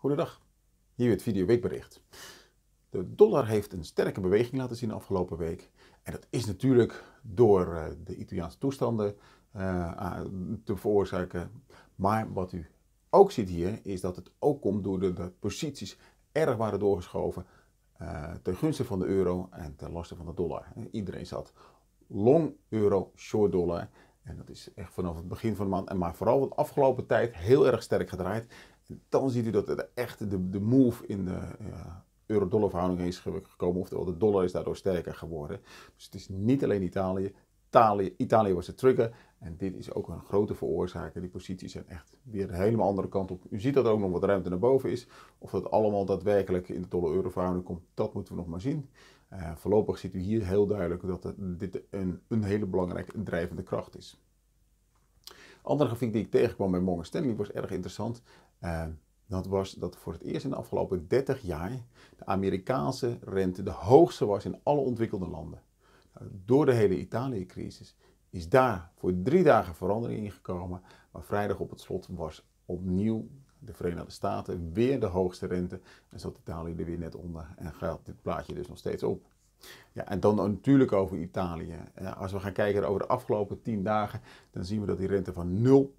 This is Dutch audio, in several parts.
Goedendag, hier het video weekbericht. De dollar heeft een sterke beweging laten zien afgelopen week. En dat is natuurlijk door eh, de Italiaanse toestanden eh, te veroorzaken. Maar wat u ook ziet hier, is dat het ook komt door de, posities erg waren doorgeschoven eh, ten gunste van de euro en ten laste van de dollar. Iedereen zat long euro, short dollar. En dat is echt vanaf het begin van de maand. En maar vooral de afgelopen tijd heel erg sterk gedraaid. En dan ziet u dat er echt de, de move in de eh, euro-dollar verhouding is gekomen. Oftewel, de dollar is daardoor sterker geworden. Dus het is niet alleen Italië. Italië, Italië was de trigger. En dit is ook een grote veroorzaker. Die posities zijn echt weer de helemaal andere kant op. U ziet dat er ook nog wat ruimte naar boven is. Of dat allemaal daadwerkelijk in de dollar-euro komt, dat moeten we nog maar zien. Eh, voorlopig ziet u hier heel duidelijk dat dit een, een hele belangrijke drijvende kracht is. Andere grafiek die ik tegenkwam bij Morgan Stanley was erg interessant. Eh, dat was dat voor het eerst in de afgelopen 30 jaar de Amerikaanse rente de hoogste was in alle ontwikkelde landen. Nou, door de hele Italië-crisis is daar voor drie dagen verandering in gekomen. Maar vrijdag op het slot was opnieuw de Verenigde Staten weer de hoogste rente. En zat Italië er weer net onder en gaat dit plaatje dus nog steeds op. Ja, en dan natuurlijk over Italië. Als we gaan kijken over de afgelopen tien dagen, dan zien we dat die rente van 0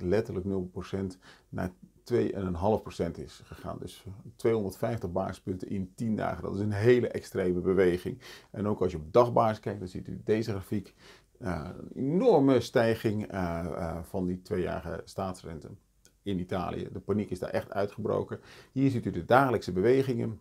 letterlijk 0%, naar 2,5% is gegaan. Dus 250 basispunten in 10 dagen. Dat is een hele extreme beweging. En ook als je op dagbasis kijkt, dan ziet u deze grafiek. Uh, enorme stijging eh, eh, van die tweejarige staatsrente in Italië. De paniek is daar echt uitgebroken. Hier ziet u de dagelijkse bewegingen.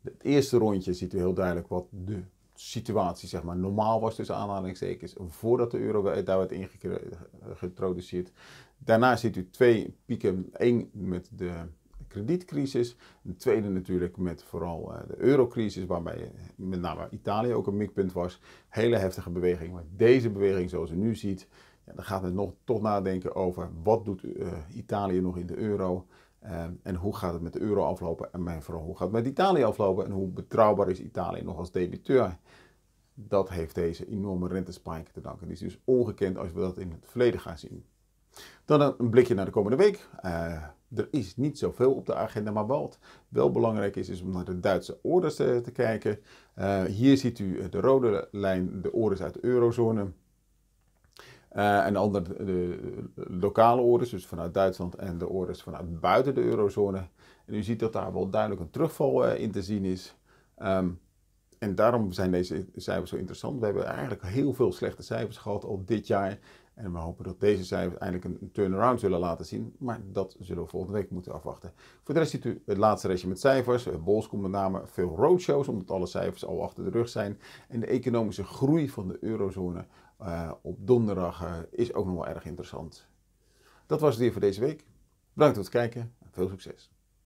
Het eerste rondje ziet u heel duidelijk wat de situatie, zeg maar, normaal was tussen aanhalingstekens, voordat de euro daar werd ingetroduceerd. Daarna ziet u twee pieken. Eén met de kredietcrisis. Een tweede natuurlijk met vooral eh, de eurocrisis, waarbij met name Italië ook een mikpunt was. Hele heftige beweging. Maar deze beweging zoals u nu ziet, ja, dan gaat het nog toch nadenken over wat doet eh, Italië nog in de euro. Eh, en hoe gaat het met de euro aflopen? En mijn vooral, hoe gaat het met Italië aflopen? En hoe betrouwbaar is Italië nog als debiteur? Dat heeft deze enorme rentespike te danken. Die is dus ongekend als we dat in het verleden gaan zien. Dan een blikje naar de komende week. Eh, er is niet zoveel op de agenda, maar wat wel belangrijk is, is om naar de Duitse orders eh, te, kijken. hier ziet u de rode lijn, de orders uit de eurozone. Eh, en andere eh, de lokale orders, dus vanuit Duitsland en de orders vanuit buiten de eurozone. En u ziet dat daar wel duidelijk een terugval eh, in te zien is. Ehm, en daarom zijn deze cijfers zo interessant. We hebben eigenlijk heel veel slechte cijfers gehad al dit jaar. En we hopen dat deze cijfers eindelijk een turnaround zullen laten zien. Maar dat zullen we volgende week moeten afwachten. Voor de rest ziet u het laatste restje met cijfers. Bols eh, komt met name veel roadshows, omdat alle cijfers al achter de rug zijn. En de economische groei van de eurozone eh, op donderdag eh, is ook nog wel erg interessant. Dat was het weer voor deze week. Bedankt voor het kijken veel succes.